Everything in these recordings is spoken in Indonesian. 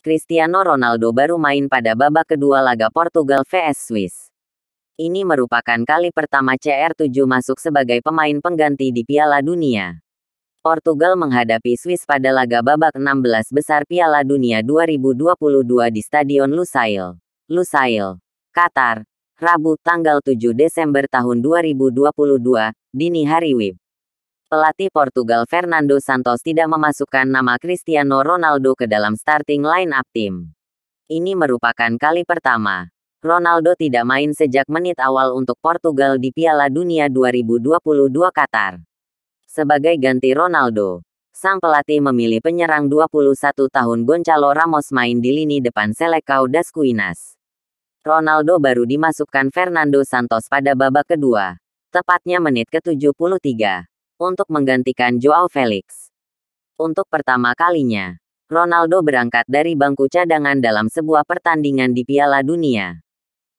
Cristiano Ronaldo baru main pada babak kedua laga Portugal vs Swiss. Ini merupakan kali pertama CR7 masuk sebagai pemain pengganti di Piala Dunia. Portugal menghadapi Swiss pada laga babak 16 besar Piala Dunia 2022 di Stadion Lusail, Lusail, Qatar, Rabu tanggal 7 Desember tahun 2022, dini hari WIB. Pelatih Portugal Fernando Santos tidak memasukkan nama Cristiano Ronaldo ke dalam starting line-up tim. Ini merupakan kali pertama. Ronaldo tidak main sejak menit awal untuk Portugal di Piala Dunia 2022 Qatar. Sebagai ganti Ronaldo, sang pelatih memilih penyerang 21 tahun Goncalo Ramos main di lini depan Selecao das Cuinas. Ronaldo baru dimasukkan Fernando Santos pada babak kedua, tepatnya menit ke-73 untuk menggantikan Joao Felix. Untuk pertama kalinya, Ronaldo berangkat dari bangku cadangan dalam sebuah pertandingan di Piala Dunia.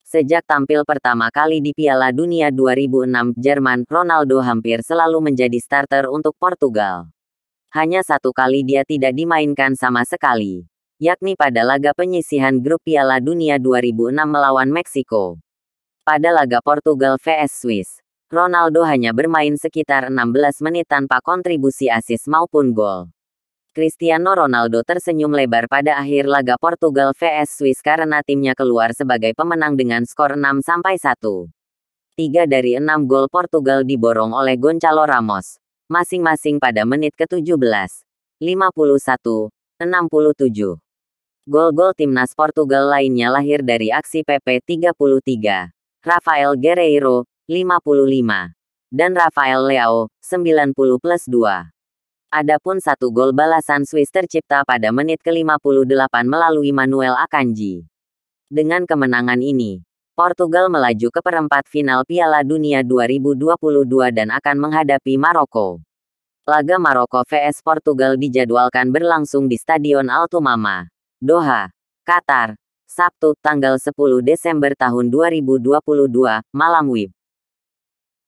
Sejak tampil pertama kali di Piala Dunia 2006 Jerman, Ronaldo hampir selalu menjadi starter untuk Portugal. Hanya satu kali dia tidak dimainkan sama sekali, yakni pada laga penyisihan grup Piala Dunia 2006 melawan Meksiko. Pada laga Portugal vs Swiss, Ronaldo hanya bermain sekitar 16 menit tanpa kontribusi asis maupun gol. Cristiano Ronaldo tersenyum lebar pada akhir laga Portugal vs Swiss karena timnya keluar sebagai pemenang dengan skor 6 1. Tiga dari enam gol Portugal diborong oleh Goncalo Ramos, masing-masing pada menit ke-17, 51, 67. Gol-gol timnas Portugal lainnya lahir dari aksi PP 33, Rafael Guerreiro, 55. Dan Rafael Leao, 90 plus 2. Adapun satu gol balasan Swiss tercipta pada menit ke-58 melalui Manuel Akanji. Dengan kemenangan ini, Portugal melaju ke perempat final Piala Dunia 2022 dan akan menghadapi Maroko. Laga Maroko vs Portugal dijadwalkan berlangsung di Stadion Al Tumama, Doha, Qatar, Sabtu, tanggal 10 Desember tahun 2022, malam WIB.